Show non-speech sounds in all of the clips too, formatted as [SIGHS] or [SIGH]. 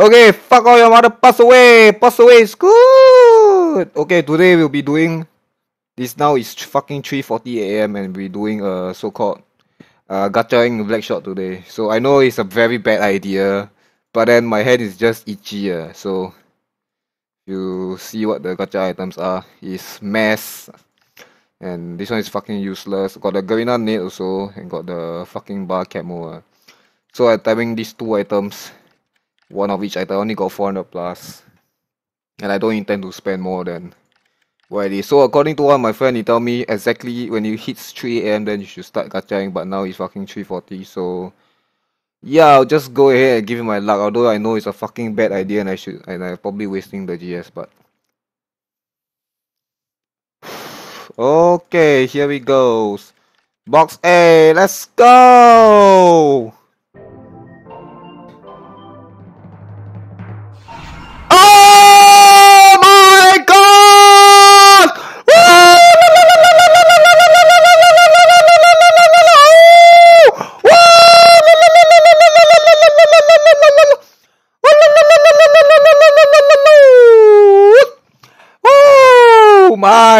Okay, fuck all your mother, pass away, pass away, it's good. Okay, today we'll be doing this now is fucking 3.40 a.m. and we're doing a so-called uh, gachaing black shot today. So I know it's a very bad idea, but then my head is just itchy. Uh, so you see what the gacha items are. Is mess. And this one is fucking useless. Got the Garena Nate also and got the fucking bar camo. Uh. So I'm timing these two items one of each item. I only got 400 plus, and I don't intend to spend more than what it is. So according to what my friend, he tell me exactly when you hits 3 a.m. then you should start gachaing, but now it's fucking 3.40, so yeah, I'll just go ahead and give him my luck, although I know it's a fucking bad idea and I should, and I'm probably wasting the GS, but... [SIGHS] okay, here we go. Box A, let's go!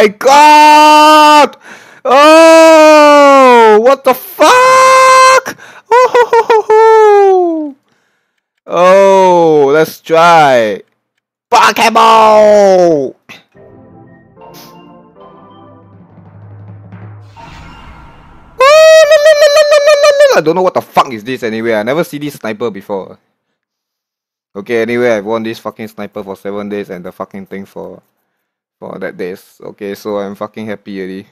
my god! Oh, what the fuck? Oh, [LAUGHS] oh let's try. Pokeball! [LAUGHS] I don't know what the fuck is this anyway. I never see this sniper before. Okay, anyway, I've won this fucking sniper for 7 days and the fucking thing for for oh, that days. Okay, so I'm fucking happy already.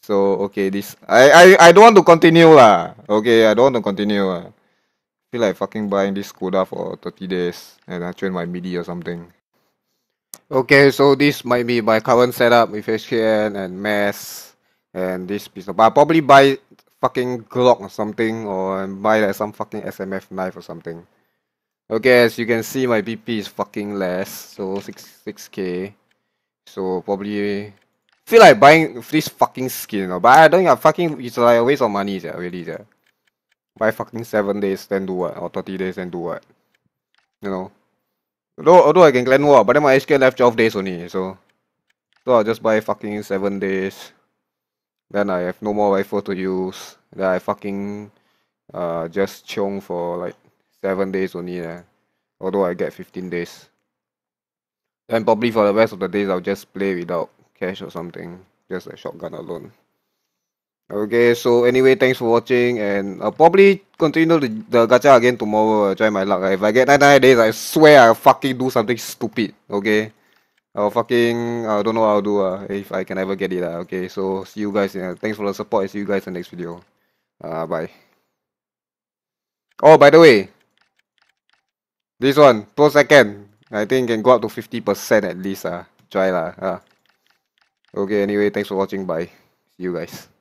So okay, this I I I don't want to continue lah. Okay, I don't want to continue. Feel like fucking buying this Skoda for 30 days and I train my MIDI or something. Okay, so this might be my current setup with HKN and Mass and this piece of. But I probably buy fucking Glock or something or buy like some fucking SMF knife or something. Okay, as you can see, my BP is fucking less, so six six k. So probably feel like buying this fucking skin, you but I don't I fucking it's like a waste of money, yeah, really, yeah. Buy fucking seven days, then do what, or thirty days, then do what, you know. Although although I can clan war, but then my HK left twelve days only, so so I'll just buy fucking seven days. Then I have no more rifle to use. Then I fucking uh just chong for like seven days only, yeah. Although I get fifteen days and probably for the rest of the days I'll just play without cash or something just a shotgun alone okay so anyway thanks for watching and I'll probably continue the, the gacha again tomorrow try my luck if I get 99 days I swear I'll fucking do something stupid okay I'll fucking I don't know what I'll do uh, if I can ever get it uh, okay so see you guys uh, thanks for the support see you guys in the next video uh, bye oh by the way this one pro second I think can go up to 50% at least ah. Try lah. Ah. Okay, anyway, thanks for watching. Bye. See you guys.